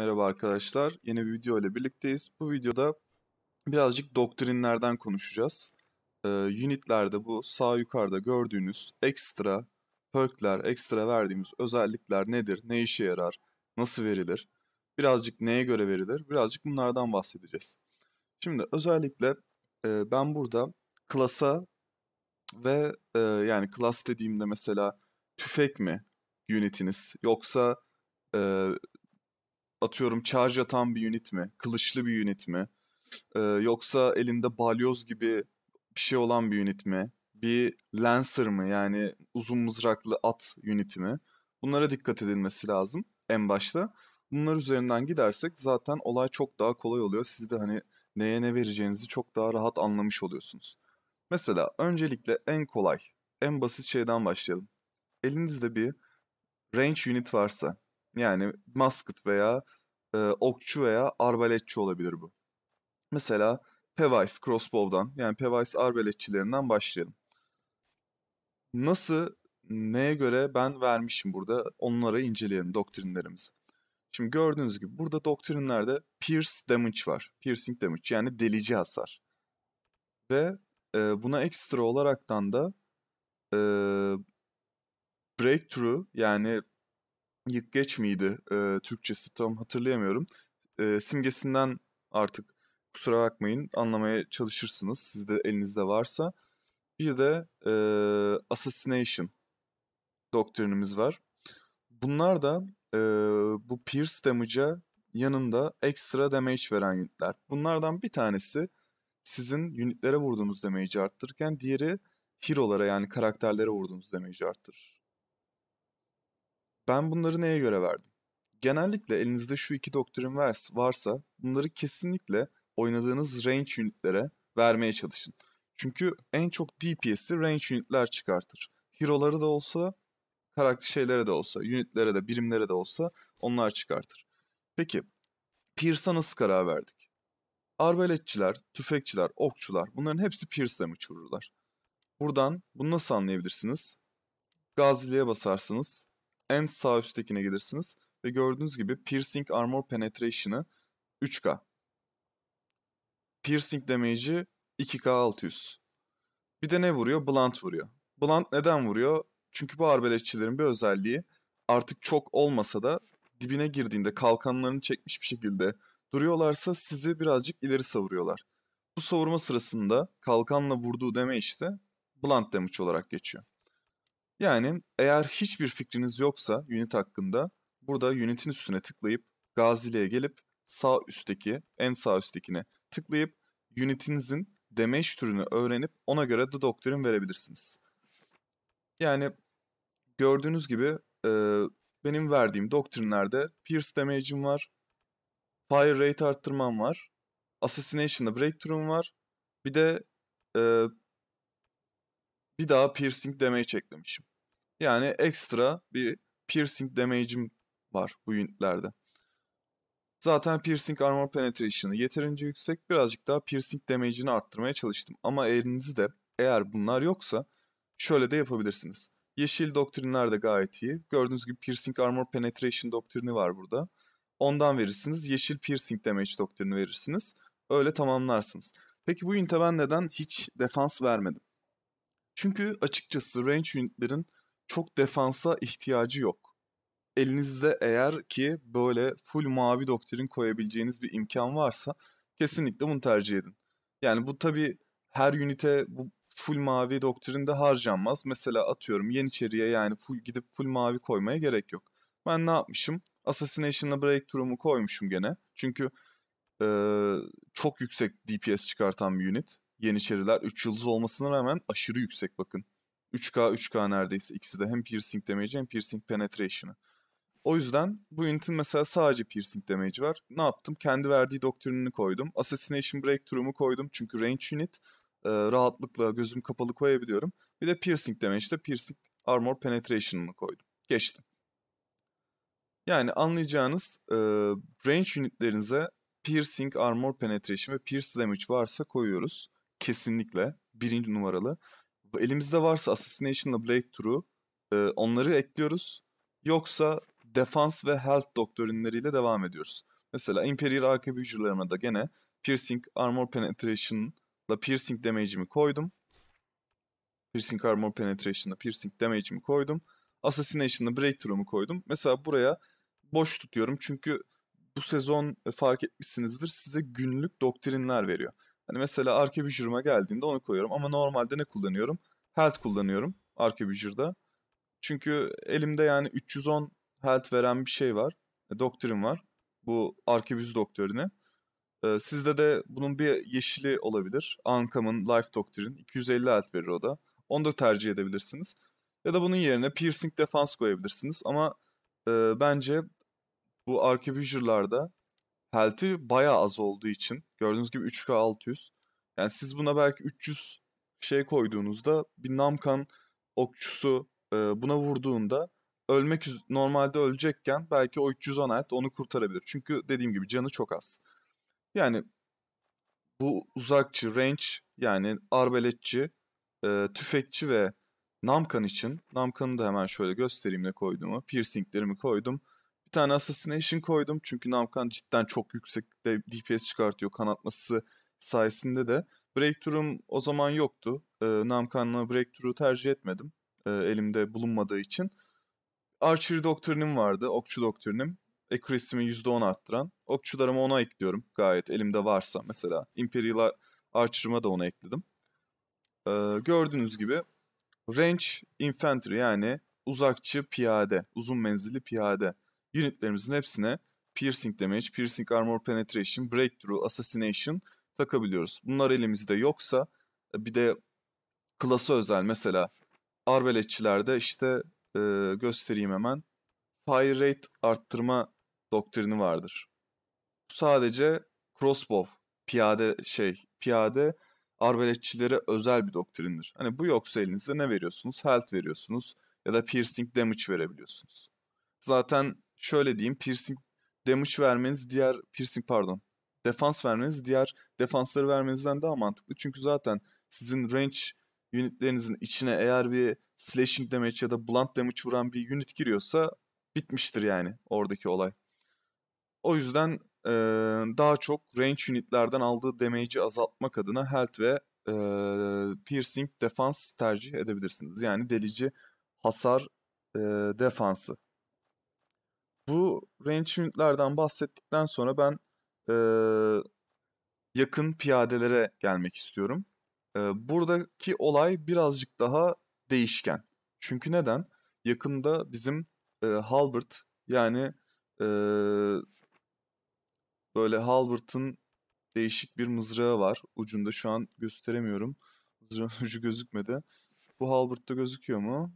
Merhaba arkadaşlar. Yeni bir video ile birlikteyiz. Bu videoda birazcık doktrinlerden konuşacağız. Ee, unitlerde bu sağ yukarıda gördüğünüz ekstra perkler, ekstra verdiğimiz özellikler nedir, ne işe yarar, nasıl verilir, birazcık neye göre verilir, birazcık bunlardan bahsedeceğiz. Şimdi özellikle e, ben burada klasa ve e, yani klas dediğimde mesela tüfek mi unitiniz yoksa e, atıyorum charge atan bir unit mi? Kılıçlı bir unit mi? Ee, yoksa elinde balyoz gibi bir şey olan bir unit mi? Bir lancer mı yani uzun mızraklı at uniti mi? Bunlara dikkat edilmesi lazım en başta. Bunlar üzerinden gidersek zaten olay çok daha kolay oluyor. Siz de hani neye ne vereceğinizi çok daha rahat anlamış oluyorsunuz. Mesela öncelikle en kolay, en basit şeyden başlayalım. Elinizde bir range unit varsa yani musket veya e, okçu veya arbaletçi olabilir bu. Mesela Pevice crossbow'dan yani Pevice arbaletçilerinden başlayalım. Nasıl, neye göre ben vermişim burada onlara inceleyelim doktrinlerimizi. Şimdi gördüğünüz gibi burada doktrinlerde pierce damage var. Piercing damage yani delici hasar. Ve e, buna ekstra olaraktan da e, breakthrough yani Yıkgeç miydi e, Türkçesi tam hatırlayamıyorum. E, simgesinden artık kusura bakmayın anlamaya çalışırsınız sizde elinizde varsa. Bir de e, Assassination doktrinimiz var. Bunlar da e, bu Pierce damage'a yanında ekstra damage veren unitler. Bunlardan bir tanesi sizin unitlere vurduğunuz damage'i arttırırken diğeri hero'lara yani karakterlere vurduğunuz damage'i arttırır. Ben bunları neye göre verdim? Genellikle elinizde şu iki doktrin varsa bunları kesinlikle oynadığınız range ünitlere vermeye çalışın. Çünkü en çok DPS'i range ünitler çıkartır. Hero'ları da olsa, karakter şeylere de olsa, ünitlere de, birimlere de olsa onlar çıkartır. Peki, Pierce'a nasıl karar verdik? Arbaletçiler, tüfekçiler, okçular bunların hepsi Pierce damage vururlar. Buradan bunu nasıl anlayabilirsiniz? Gaziliğe basarsınız, en sağ üsttekine gelirsiniz ve gördüğünüz gibi Piercing Armor Penetration'ı 3K. Piercing damage'i 2K 600. Bir de ne vuruyor? Blunt vuruyor. Blunt neden vuruyor? Çünkü bu arbeletçilerin bir özelliği artık çok olmasa da dibine girdiğinde kalkanlarını çekmiş bir şekilde duruyorlarsa sizi birazcık ileri savuruyorlar. Bu savurma sırasında kalkanla vurduğu deme işte blunt damage olarak geçiyor. Yani eğer hiçbir fikriniz yoksa unit hakkında burada unitin üstüne tıklayıp gaziliğe gelip sağ üstteki en sağ üsttekine tıklayıp unitinizin damage türünü öğrenip ona göre the doctrine verebilirsiniz. Yani gördüğünüz gibi e, benim verdiğim doktrinlerde pierce damage'im var, fire rate arttırmam var, assassination'da breakthrough'um var, bir de e, bir daha piercing damage eklemişim. Yani ekstra bir piercing damage'im var bu unitlerde. Zaten piercing armor penetration'ı yeterince yüksek. Birazcık daha piercing damage'ini arttırmaya çalıştım. Ama de eğer bunlar yoksa şöyle de yapabilirsiniz. Yeşil doktrinler de gayet iyi. Gördüğünüz gibi piercing armor penetration doktrini var burada. Ondan verirsiniz. Yeşil piercing damage doktrini verirsiniz. Öyle tamamlarsınız. Peki bu ünite ben neden hiç defans vermedim? Çünkü açıkçası range unitlerin çok defansa ihtiyacı yok. Elinizde eğer ki böyle full mavi doktrin koyabileceğiniz bir imkan varsa kesinlikle bunu tercih edin. Yani bu tabi her ünite bu full mavi doktrinde harcanmaz. Mesela atıyorum Yeniçeri'ye yani full gidip full mavi koymaya gerek yok. Ben ne yapmışım? Assassination'la Breakthrough'umu koymuşum gene. Çünkü e, çok yüksek DPS çıkartan bir unit. Yeniçeriler 3 yıldız olmasına rağmen aşırı yüksek bakın. 3K 3K neredeyse ikisi de hem piercing damage'i hem piercing penetration'ı. O yüzden bu unitin mesela sadece piercing damage'i var. Ne yaptım? Kendi verdiği doktrinini koydum. Assassination Breakthrough'umu koydum. Çünkü range unit e, rahatlıkla gözüm kapalı koyabiliyorum. Bir de piercing damage'de piercing armor penetrationını koydum. Geçtim. Yani anlayacağınız e, range unitlerinize piercing armor penetration ve pierce damage varsa koyuyoruz. Kesinlikle. Birinci numaralı elimizde varsa Assassination'la Breakthrough e, onları ekliyoruz. Yoksa defans ve health doktrinleriyle devam ediyoruz. Mesela Imperial Archive hücrelerime de gene Piercing Armor Penetration'la Piercing Damage'imi koydum. Piercing Armor Penetration'la Piercing Damage'imi koydum. Assassination'la Breakthrough'umu koydum. Mesela buraya boş tutuyorum çünkü bu sezon e, fark etmişsinizdir size günlük doktrinler veriyor. Hani mesela Arkebusur'uma geldiğinde onu koyuyorum ama normalde ne kullanıyorum? Health kullanıyorum arkebücürde Çünkü elimde yani 310 health veren bir şey var. E, doktrin var. Bu Arkebus doktrini. E, sizde de bunun bir yeşili olabilir. Uncommon Life Doktrin. 250 health verir o da. Onu da tercih edebilirsiniz. Ya da bunun yerine Piercing Defense koyabilirsiniz. Ama e, bence bu arkebücürlerde health'i bayağı az olduğu için gördüğünüz gibi 3K 600. Yani siz buna belki 300 şey koyduğunuzda bir Namkan okçusu e, buna vurduğunda ölmek normalde ölecekken belki o 310 health onu kurtarabilir. Çünkü dediğim gibi canı çok az. Yani bu uzakçı, range yani arbeletçi e, tüfekçi ve Namkan için, Namkan'ı da hemen şöyle göstereyim ne koyduğumu. Piercinglerimi koydum. Bir tane Assassination koydum çünkü Namkan cidden çok yüksek de DPS çıkartıyor kanatması sayesinde de. Breakthrough'um o zaman yoktu. E, Namkan'la Breakthrough'u tercih etmedim e, elimde bulunmadığı için. Archer doktrinim vardı, okçu doktrinim. Accuracy'mi %10 arttıran. Okçularımı ona ekliyorum gayet elimde varsa. Mesela Imperial Archer'ıma da onu ekledim. Ee, gördüğünüz gibi Range Infantry yani uzakçı piyade, uzun menzilli piyade unitlerimizin hepsine piercing damage, piercing armor penetration, breakthrough, assassination takabiliyoruz. Bunlar elimizde yoksa e, bir de klasa özel mesela arveletçilerde işte e, göstereyim hemen fire rate arttırma doktrini vardır. Bu sadece crossbow piyade şey piyade arbaletçilere özel bir doktrindir. Hani bu yoksa elinizde ne veriyorsunuz? Health veriyorsunuz ya da piercing damage verebiliyorsunuz. Zaten şöyle diyeyim piercing damage vermeniz diğer piercing pardon defans vermeniz diğer defansları vermenizden daha mantıklı. Çünkü zaten sizin range unitlerinizin içine eğer bir slashing damage ya da blunt damage vuran bir unit giriyorsa bitmiştir yani oradaki olay. O yüzden e, daha çok range unitlerden aldığı damage'i azaltmak adına health ve e, piercing defans tercih edebilirsiniz. Yani delici hasar e, defansı bu range unitlerden bahsettikten sonra ben e, yakın piyadelere gelmek istiyorum. E, buradaki olay birazcık daha değişken. Çünkü neden? Yakında bizim e, Halbert yani e, böyle Halbert'ın değişik bir mızrağı var. Ucunda şu an gösteremiyorum. Mızrağın ucu gözükmedi. Bu Halbert'ta gözüküyor mu?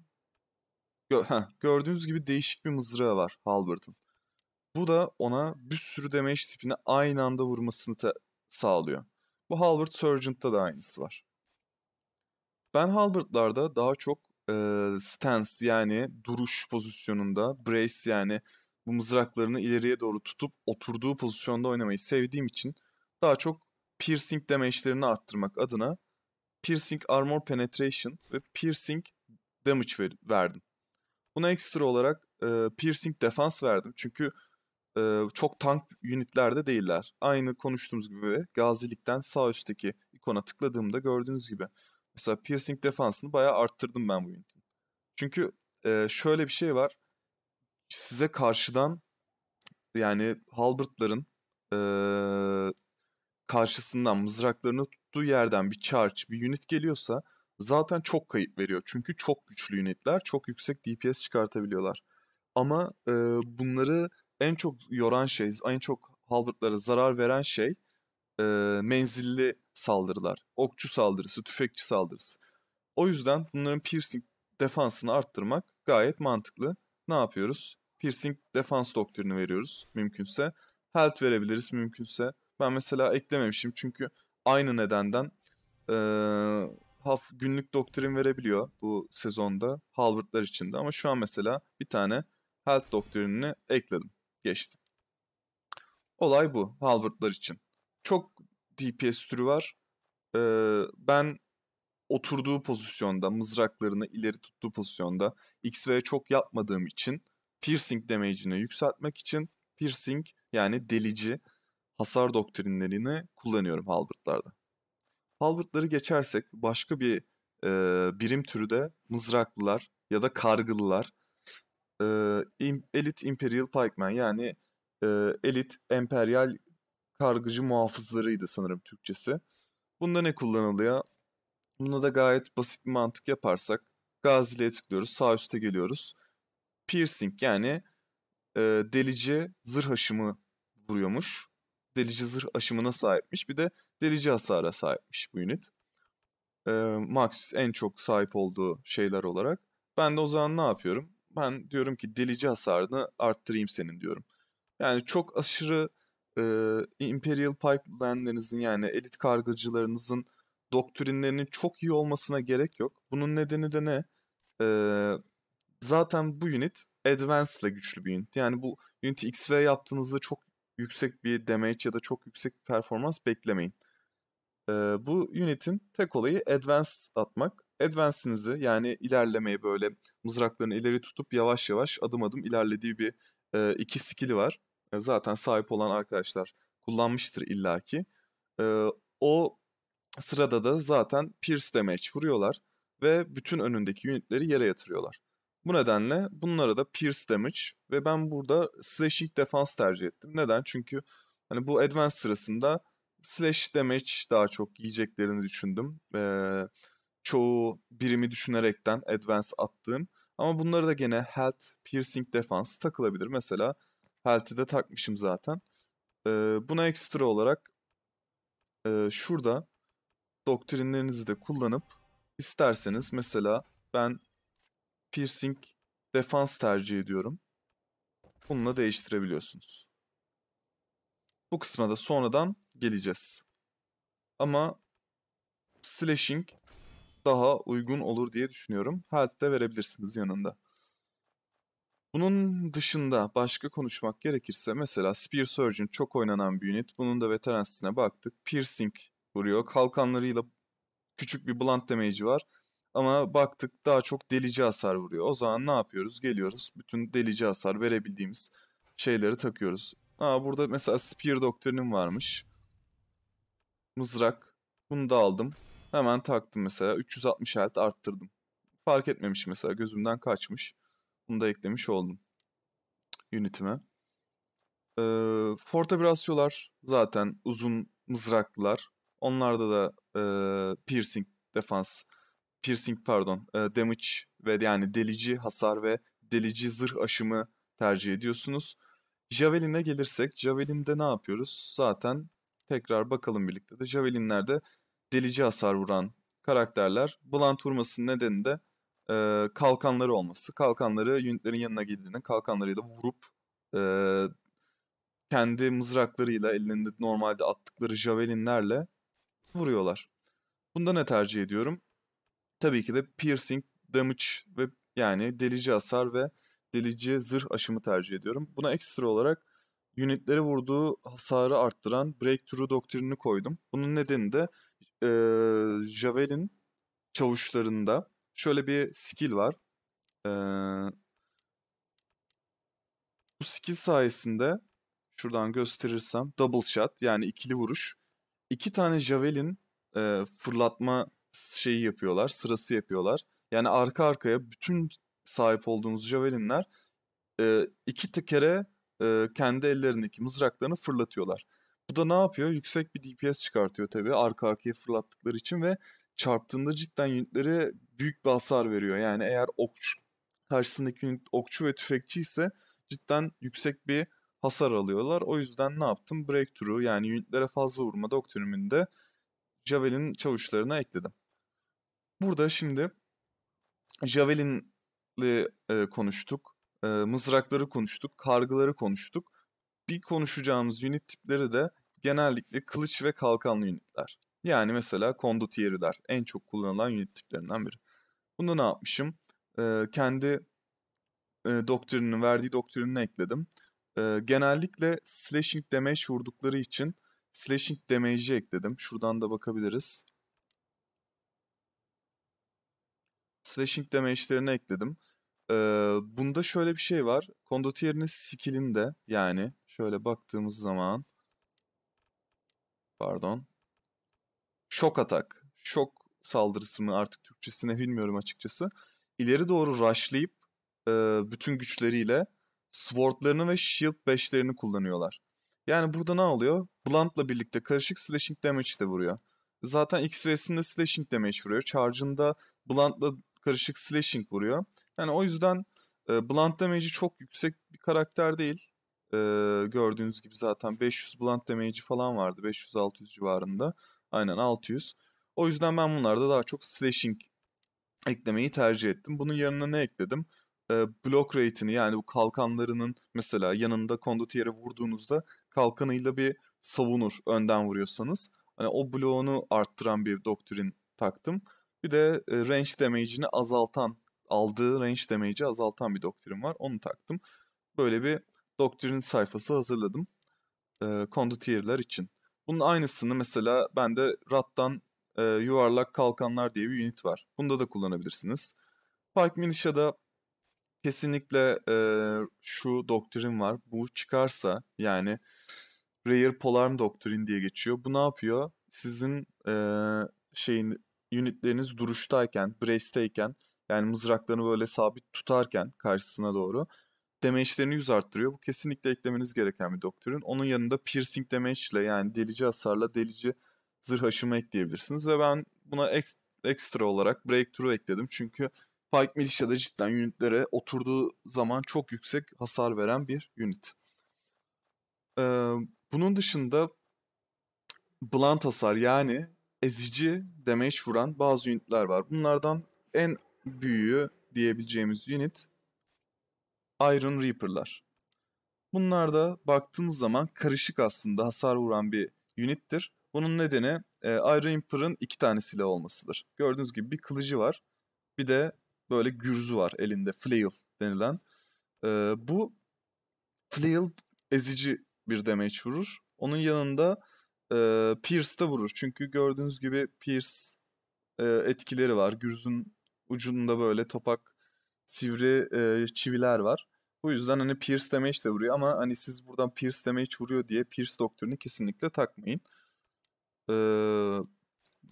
Gö heh, gördüğünüz gibi değişik bir mızrağı var Halbert'ın. Bu da ona bir sürü damage tipini aynı anda vurmasını sağlıyor. Bu Halbert Surgeon'da da aynısı var. Ben Halbert'larda daha çok e, stance yani duruş pozisyonunda, brace yani bu mızraklarını ileriye doğru tutup oturduğu pozisyonda oynamayı sevdiğim için daha çok piercing damage'lerini arttırmak adına piercing armor penetration ve piercing damage ver verdim. Buna ekstra olarak e, piercing defans verdim. Çünkü e, çok tank unitlerde değiller. Aynı konuştuğumuz gibi gazilikten sağ üstteki ikona tıkladığımda gördüğünüz gibi. Mesela piercing defansını bayağı arttırdım ben bu unitin. Çünkü e, şöyle bir şey var. Size karşıdan yani halbertların e, karşısından mızraklarını tuttuğu yerden bir charge, bir unit geliyorsa zaten çok kayıp veriyor. Çünkü çok güçlü unitler, çok yüksek DPS çıkartabiliyorlar. Ama e, bunları en çok yoran şey, en çok halbertlara zarar veren şey e, menzilli saldırılar. Okçu saldırısı, tüfekçi saldırısı. O yüzden bunların piercing defansını arttırmak gayet mantıklı. Ne yapıyoruz? Piercing defans doktrini veriyoruz mümkünse. Health verebiliriz mümkünse. Ben mesela eklememişim çünkü aynı nedenden ee, Haf günlük doktrin verebiliyor bu sezonda Halbert'lar için de ama şu an mesela bir tane Health doktrinini ekledim. Geçtim. Olay bu Halbert'lar için. Çok DPS türü var. Ee, ben oturduğu pozisyonda, mızraklarını ileri tuttuğu pozisyonda X ve çok yapmadığım için piercing damage'ini yükseltmek için piercing yani delici hasar doktrinlerini kullanıyorum Halbert'larda. Halbert'ları geçersek başka bir e, birim türü de mızraklılar ya da kargılılar. E, im, elit Imperial Pikemen yani e, elit emperyal kargıcı muhafızlarıydı sanırım Türkçesi. Bunda ne kullanılıyor? Bunda da gayet basit bir mantık yaparsak gaziliye tıklıyoruz sağ üste geliyoruz. Piercing yani e, delici zırh aşımı vuruyormuş. Delici zırh aşımına sahipmiş. Bir de paketlerici hasara sahipmiş bu unit. E, Max en çok sahip olduğu şeyler olarak. Ben de o zaman ne yapıyorum? Ben diyorum ki delici hasarını arttırayım senin diyorum. Yani çok aşırı e, Imperial Pipeline'lerinizin yani elit kargıcılarınızın doktrinlerinin çok iyi olmasına gerek yok. Bunun nedeni de ne? E, zaten bu unit Advanced ile güçlü bir unit. Yani bu unit XV yaptığınızda çok yüksek bir damage ya da çok yüksek bir performans beklemeyin. E, bu Unit'in tek olayı advance atmak. Advance'inizi yani ilerlemeyi böyle mızraklarını ileri tutup yavaş yavaş adım adım ilerlediği bir e, iki skill'i var. E, zaten sahip olan arkadaşlar kullanmıştır illaki. E, o sırada da zaten pierce damage vuruyorlar ve bütün önündeki unitleri yere yatırıyorlar. Bu nedenle bunlara da pierce damage ve ben burada slashing defense tercih ettim. Neden? Çünkü hani bu advance sırasında slash damage daha çok yiyeceklerini düşündüm. Ee, çoğu birimi düşünerekten advance attığım. Ama bunları da gene health, piercing, defense takılabilir. Mesela health'i de takmışım zaten. Ee, buna ekstra olarak e, şurada doktrinlerinizi de kullanıp isterseniz mesela ben piercing defans tercih ediyorum. Bununla değiştirebiliyorsunuz. Bu kısma da sonradan geleceğiz. Ama slashing daha uygun olur diye düşünüyorum. Health de verebilirsiniz yanında. Bunun dışında başka konuşmak gerekirse mesela Spear Surgeon çok oynanan bir unit. Bunun da veteransına baktık. Piercing vuruyor. Kalkanlarıyla küçük bir blunt damage'i var. Ama baktık daha çok delici hasar vuruyor. O zaman ne yapıyoruz? Geliyoruz bütün delici hasar verebildiğimiz şeyleri takıyoruz. Aa burada mesela Spear Doktrinim varmış. Mızrak. Bunu da aldım. Hemen taktım mesela. 360 health arttırdım. Fark etmemiş mesela. Gözümden kaçmış. Bunu da eklemiş oldum. Unitime. Ee, Fortabrasyolar zaten uzun mızraklılar. Onlarda da e, piercing defans, piercing pardon, e, damage ve yani delici hasar ve delici zırh aşımı tercih ediyorsunuz. Javelin'e gelirsek Javelin'de ne yapıyoruz? Zaten tekrar bakalım birlikte de Javelin'lerde delici hasar vuran karakterler blunt vurmasının nedeni de e, kalkanları olması. Kalkanları ünitlerin yanına gittiğinde kalkanlarıyla vurup e, kendi mızraklarıyla elinde normalde attıkları javelinlerle vuruyorlar. Bunda ne tercih ediyorum? Tabii ki de piercing damage ve yani delici hasar ve delici zırh aşımı tercih ediyorum. Buna ekstra olarak ünitlere vurduğu hasarı arttıran Breakthrough doktrinini koydum. Bunun nedeni de e, Javelin çavuşlarında şöyle bir skill var. E, bu skill sayesinde şuradan gösterirsem double shot yani ikili vuruş. iki tane Javelin e, fırlatma şeyi yapıyorlar, sırası yapıyorlar. Yani arka arkaya bütün sahip olduğunuz javelinler e, iki kere e, kendi ellerindeki mızraklarını fırlatıyorlar. Bu da ne yapıyor? Yüksek bir DPS çıkartıyor tabii arka arkaya fırlattıkları için ve çarptığında cidden unitlere büyük bir hasar veriyor. Yani eğer okçu karşısındaki unit okçu ve tüfekçi ise cidden yüksek bir hasar alıyorlar. O yüzden ne yaptım? Breakthrough yani unitlere fazla vurma doktriniminde Javelin çavuşlarına ekledim. Burada şimdi Javelin e, konuştuk, e, mızrakları konuştuk, kargıları konuştuk. Bir konuşacağımız unit tipleri de genellikle kılıç ve kalkanlı unitler. Yani mesela kondotieriler en çok kullanılan unit tiplerinden biri. Bunda ne yapmışım? E, kendi e, doktrinini, verdiği doktrinini ekledim. E, genellikle slashing damage vurdukları için slashing damage'i ekledim. Şuradan da bakabiliriz. slashing damage'lerini ekledim. Ee, bunda şöyle bir şey var. Kondotier'in skill'inde yani şöyle baktığımız zaman pardon şok atak. Şok saldırısı mı artık Türkçesine bilmiyorum açıkçası. İleri doğru rushlayıp e, bütün güçleriyle swordlarını ve shield 5'lerini kullanıyorlar. Yani burada ne oluyor? Blunt'la birlikte karışık slashing damage de vuruyor. Zaten XV'sinde slashing damage vuruyor. Charge'ında Blunt'la karışık slashing vuruyor. Yani o yüzden e, blunt damage'i çok yüksek bir karakter değil. E, gördüğünüz gibi zaten 500 blunt damage'i falan vardı. 500-600 civarında. Aynen 600. O yüzden ben bunlarda daha çok slashing eklemeyi tercih ettim. Bunun yanına ne ekledim? E, block rate'ini yani bu kalkanlarının mesela yanında kondotiyere vurduğunuzda kalkanıyla bir savunur önden vuruyorsanız. Hani o bloğunu arttıran bir doktrin taktım. Bir de e, range damage'ini azaltan, aldığı range damage'i azaltan bir doktrin var. Onu taktım. Böyle bir doktrin sayfası hazırladım. E, Condotier'ler için. Bunun aynısını mesela ben de Rat'tan e, yuvarlak kalkanlar diye bir unit var. Bunda da kullanabilirsiniz. Pike Militia'da kesinlikle e, şu doktrin var. Bu çıkarsa yani Rare Polarm doktrin diye geçiyor. Bu ne yapıyor? Sizin e, şeyin unitleriniz duruştayken, brace'teyken yani mızraklarını böyle sabit tutarken karşısına doğru damage'lerini yüz arttırıyor. Bu kesinlikle eklemeniz gereken bir doktrin. Onun yanında piercing damage ile yani delici hasarla delici zırh aşımı ekleyebilirsiniz. Ve ben buna ek, ekstra olarak breakthrough ekledim. Çünkü Pike Militia'da cidden unitlere oturduğu zaman çok yüksek hasar veren bir unit. Ee, bunun dışında blunt hasar yani ezici damage vuran bazı unitler var. Bunlardan en büyüğü diyebileceğimiz unit Iron Reaper'lar. Bunlar da baktığınız zaman karışık aslında hasar vuran bir unittir. Bunun nedeni e, Iron Reaper'ın iki tane silah olmasıdır. Gördüğünüz gibi bir kılıcı var. Bir de böyle gürzü var elinde. Flail denilen. E, bu Flail ezici bir damage vurur. Onun yanında e, Pierce'da vurur. Çünkü gördüğünüz gibi Pierce e, etkileri var. Gürzün ucunda böyle topak sivri e, çiviler var. Bu yüzden hani Pierce damage de vuruyor ama hani siz buradan Pierce damage vuruyor diye Pierce doktorunu kesinlikle takmayın. Ee,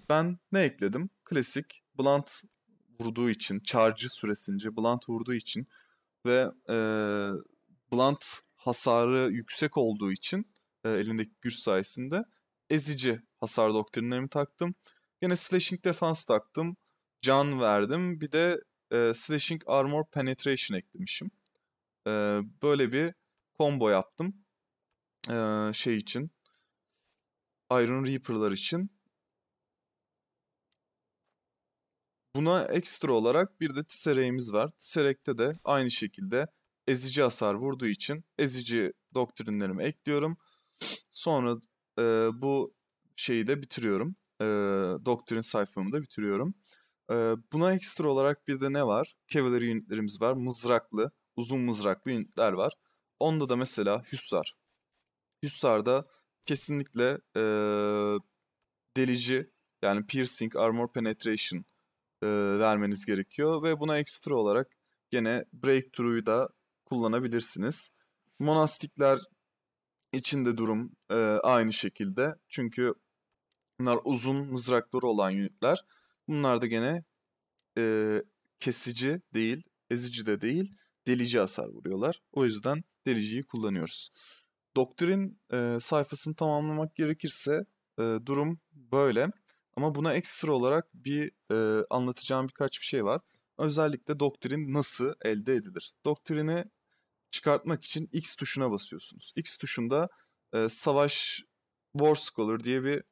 ben ne ekledim? Klasik Blunt vurduğu için, charge süresince Blunt vurduğu için ve e, Blunt hasarı yüksek olduğu için e, elindeki güç sayesinde ezici hasar doktrinlerimi taktım. Yine slashing defans taktım. Can verdim. Bir de e, slashing armor penetration eklemişim. E, böyle bir combo yaptım. E, şey için. Iron Reaper'lar için. Buna ekstra olarak bir de Tisserek'imiz var. Tisserek'te de aynı şekilde ezici hasar vurduğu için ezici doktrinlerimi ekliyorum. Sonra e, bu şeyi de bitiriyorum. E, doktrin sayfamı da bitiriyorum. E, buna ekstra olarak bir de ne var? Cavalry ünitlerimiz var. Mızraklı, uzun mızraklı ünitler var. Onda da mesela Hüssar. Hüssar'da kesinlikle e, delici yani piercing, armor penetration e, vermeniz gerekiyor. Ve buna ekstra olarak gene breakthrough'u da kullanabilirsiniz. Monastikler içinde durum e, aynı şekilde. Çünkü bunlar uzun mızrakları olan unitler. Bunlar da gene e, kesici değil, ezici de değil, delici hasar vuruyorlar. O yüzden deliciyi kullanıyoruz. Doktrin e, sayfasını tamamlamak gerekirse e, durum böyle. Ama buna ekstra olarak bir e, anlatacağım birkaç bir şey var. Özellikle doktrin nasıl elde edilir? Doktrini çıkartmak için X tuşuna basıyorsunuz. X tuşunda e, Savaş War Scholar diye bir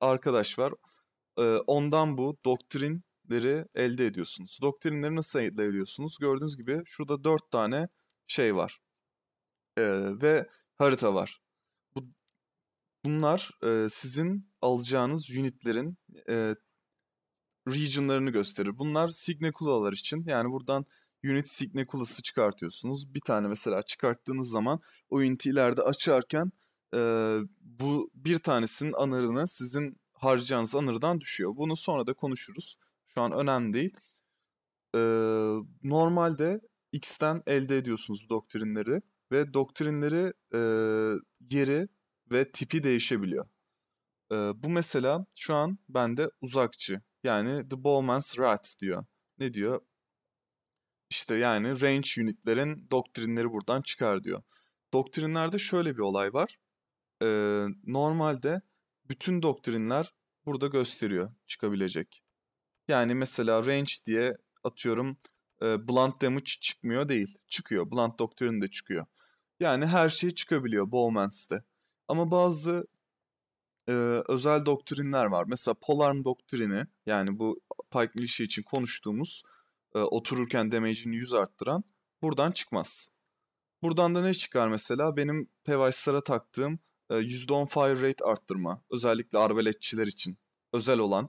arkadaş var. E, ondan bu doktrinleri elde ediyorsunuz. Doktrinleri nasıl elde ediyorsunuz? Gördüğünüz gibi şurada dört tane şey var. E, ve harita var. Bu, bunlar e, sizin alacağınız unitlerin e, regionlarını gösterir. Bunlar Signe kulalar için. Yani buradan Unity Signe Class'ı çıkartıyorsunuz. Bir tane mesela çıkarttığınız zaman o Unity ileride açarken e, bu bir tanesinin anırını sizin harcayacağınız anırdan düşüyor. Bunu sonra da konuşuruz. Şu an önemli değil. E, normalde X'ten elde ediyorsunuz bu doktrinleri ve doktrinleri e, yeri ve tipi değişebiliyor. E, bu mesela şu an bende uzakçı yani The Bowman's Rat diyor. Ne diyor? İşte yani range unitlerin doktrinleri buradan çıkar diyor. Doktrinlerde şöyle bir olay var. Ee, normalde bütün doktrinler burada gösteriyor çıkabilecek. Yani mesela range diye atıyorum e, blunt damage çıkmıyor değil. Çıkıyor. Blunt doktrin de çıkıyor. Yani her şey çıkabiliyor Bowman's'te. Ama bazı e, özel doktrinler var. Mesela Polarm doktrini yani bu Pike Militia için konuştuğumuz e, otururken damage'ini 100 arttıran buradan çıkmaz. Buradan da ne çıkar mesela? Benim Pevayslara taktığım e, %10 fire rate arttırma. Özellikle arbaletçiler için özel olan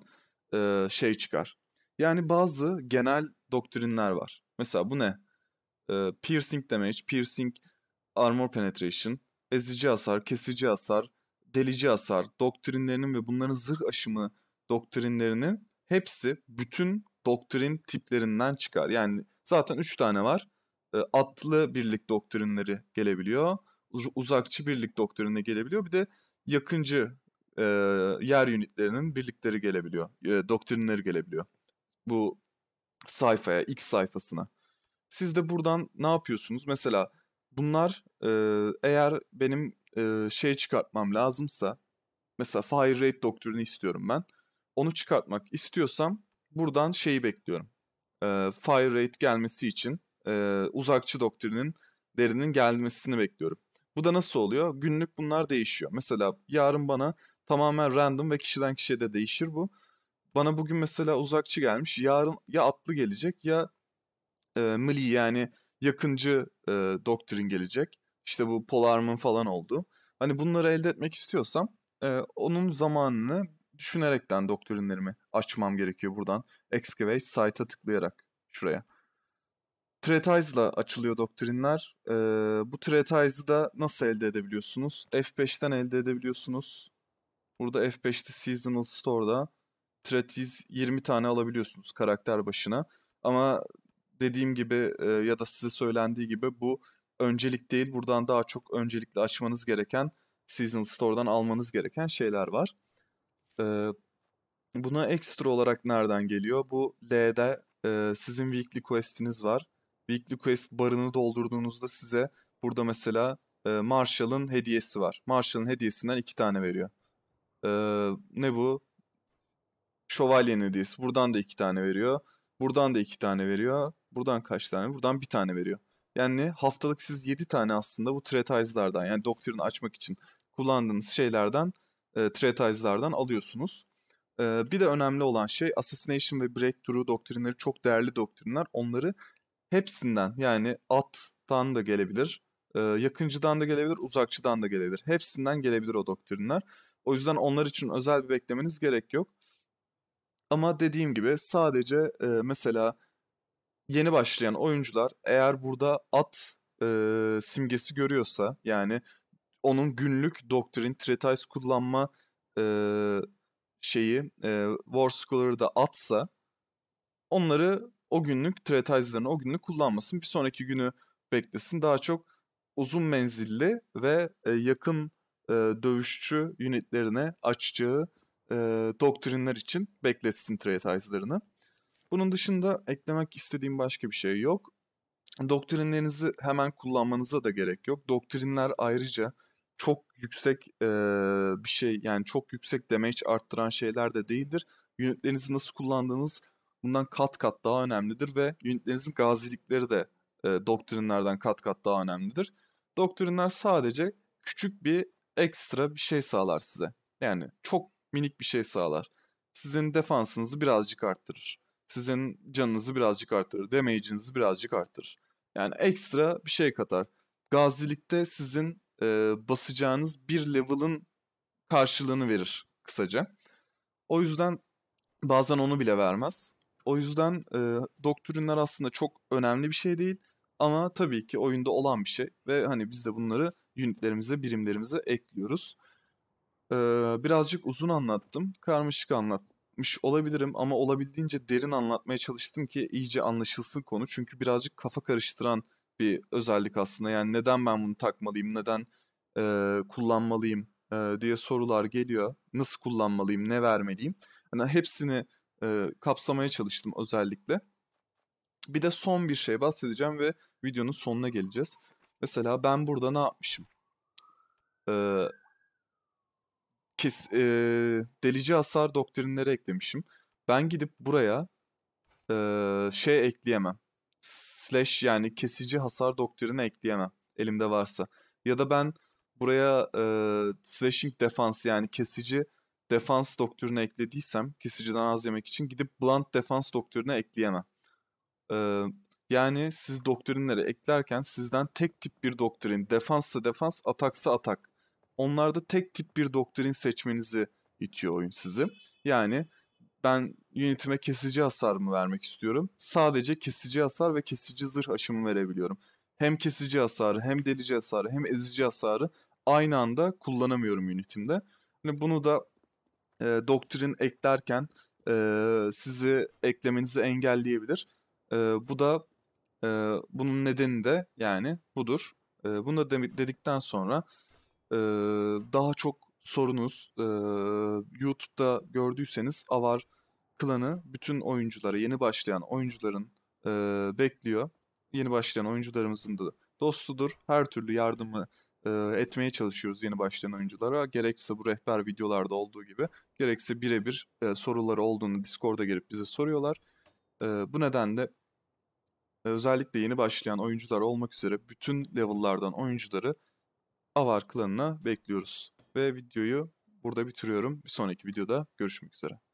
e, şey çıkar. Yani bazı genel doktrinler var. Mesela bu ne? E, piercing damage, piercing armor penetration, ezici hasar, kesici hasar, delici hasar doktrinlerinin ve bunların zırh aşımı doktrinlerinin hepsi bütün doktrin tiplerinden çıkar. Yani zaten 3 tane var. E, atlı birlik doktrinleri gelebiliyor. Uzakçı birlik doktrinine gelebiliyor. Bir de yakıncı e, yer ünitlerinin birlikleri gelebiliyor. E, doktrinleri gelebiliyor. Bu sayfaya, X sayfasına. Siz de buradan ne yapıyorsunuz? Mesela bunlar e, eğer benim e, şey çıkartmam lazımsa mesela fire rate doktrini istiyorum ben. Onu çıkartmak istiyorsam buradan şeyi bekliyorum. E, fire rate gelmesi için e, uzakçı doktrinin derinin gelmesini bekliyorum. Bu da nasıl oluyor? Günlük bunlar değişiyor. Mesela yarın bana tamamen random ve kişiden kişiye de değişir bu. Bana bugün mesela uzakçı gelmiş. Yarın ya atlı gelecek ya e, mili yani yakıncı e, doktrin gelecek. İşte bu polarmın falan oldu. Hani bunları elde etmek istiyorsam e, onun zamanını düşünerekten doktrinlerimi açmam gerekiyor buradan. Excavate site'a tıklayarak şuraya. Treatize'la açılıyor doktrinler. Ee, bu Treatize'ı da nasıl elde edebiliyorsunuz? F5'ten elde edebiliyorsunuz. Burada F5'te Seasonal Store'da Treatize 20 tane alabiliyorsunuz karakter başına. Ama dediğim gibi e, ya da size söylendiği gibi bu öncelik değil. Buradan daha çok öncelikle açmanız gereken Seasonal Store'dan almanız gereken şeyler var. E, buna ekstra olarak nereden geliyor? Bu L'de e, sizin weekly quest'iniz var. Weekly quest barını doldurduğunuzda size burada mesela e, Marshall'ın hediyesi var. Marshall'ın hediyesinden iki tane veriyor. E, ne bu? Şövalyenin hediyesi. Buradan da iki tane veriyor. Buradan da iki tane veriyor. Buradan kaç tane? Buradan bir tane veriyor. Yani haftalık siz 7 tane aslında bu tretize'lardan yani doktrin açmak için kullandığınız şeylerden e, treatize'lardan alıyorsunuz. E, bir de önemli olan şey Assassination ve Breakthrough doktrinleri çok değerli doktrinler. Onları hepsinden yani attan da gelebilir, e, yakıncıdan da gelebilir, uzakçıdan da gelebilir. Hepsinden gelebilir o doktrinler. O yüzden onlar için özel bir beklemeniz gerek yok. Ama dediğim gibi sadece e, mesela yeni başlayan oyuncular eğer burada at e, simgesi görüyorsa yani onun günlük doktrin, treatise kullanma e, şeyi e, War Scholar'ı da atsa onları o günlük treatise'larını o günlük kullanmasın. Bir sonraki günü beklesin. Daha çok uzun menzilli ve e, yakın e, dövüşçü unitlerine açacağı e, doktrinler için bekletsin treatise'larını. Bunun dışında eklemek istediğim başka bir şey yok. Doktrinlerinizi hemen kullanmanıza da gerek yok. Doktrinler ayrıca çok yüksek e, bir şey yani çok yüksek damage arttıran şeyler de değildir. Ünitlerinizi nasıl kullandığınız bundan kat kat daha önemlidir ve ünitlerinizin gazilikleri de e, doktrinlerden kat kat daha önemlidir. Doktrinler sadece küçük bir ekstra bir şey sağlar size. Yani çok minik bir şey sağlar. Sizin defansınızı birazcık arttırır. Sizin canınızı birazcık arttırır. Damage'inizi birazcık arttırır. Yani ekstra bir şey katar. Gazilikte sizin e, basacağınız bir level'ın karşılığını verir kısaca. O yüzden bazen onu bile vermez. O yüzden e, doktrinler aslında çok önemli bir şey değil ama tabii ki oyunda olan bir şey ve hani biz de bunları ünitlerimize birimlerimize ekliyoruz. E, birazcık uzun anlattım, karmaşık anlatmış olabilirim ama olabildiğince derin anlatmaya çalıştım ki iyice anlaşılsın konu. Çünkü birazcık kafa karıştıran bir özellik aslında. Yani neden ben bunu takmalıyım, neden e, kullanmalıyım e, diye sorular geliyor. Nasıl kullanmalıyım, ne vermeliyim? Yani hepsini e, kapsamaya çalıştım özellikle. Bir de son bir şey bahsedeceğim ve videonun sonuna geleceğiz. Mesela ben burada ne yapmışım? Ee, kes, e, delici hasar doktrinleri eklemişim. Ben gidip buraya e, şey ekleyemem slash yani kesici hasar doktrini ekleyemem elimde varsa. Ya da ben buraya e, slashing defans yani kesici defans doktrini eklediysem kesiciden az yemek için gidip blunt defans doktrini ekleyemem. E, yani siz doktrinleri eklerken sizden tek tip bir doktrin defansa defans ataksa atak. Onlarda tek tip bir doktrin seçmenizi itiyor oyun sizi. Yani ben unitime kesici hasar mı vermek istiyorum? Sadece kesici hasar ve kesici zırh aşımı verebiliyorum. Hem kesici hasarı, hem delici hasarı, hem ezici hasarı aynı anda kullanamıyorum unitimde. Hani bunu da e, doktrin eklerken e, sizi eklemenizi engelleyebilir. E, bu da e, bunun nedeni de yani budur. E, bunu da dedikten sonra e, daha çok sorunuz. E, YouTube'da gördüyseniz Avar klanı bütün oyuncuları, yeni başlayan oyuncuların e, bekliyor. Yeni başlayan oyuncularımızın da dostudur. Her türlü yardımı e, etmeye çalışıyoruz yeni başlayan oyunculara. Gerekse bu rehber videolarda olduğu gibi, gerekse birebir e, soruları olduğunu Discord'a gelip bize soruyorlar. E, bu nedenle özellikle yeni başlayan oyuncular olmak üzere bütün level'lardan oyuncuları Avar klanına bekliyoruz ve videoyu burada bitiriyorum. Bir sonraki videoda görüşmek üzere.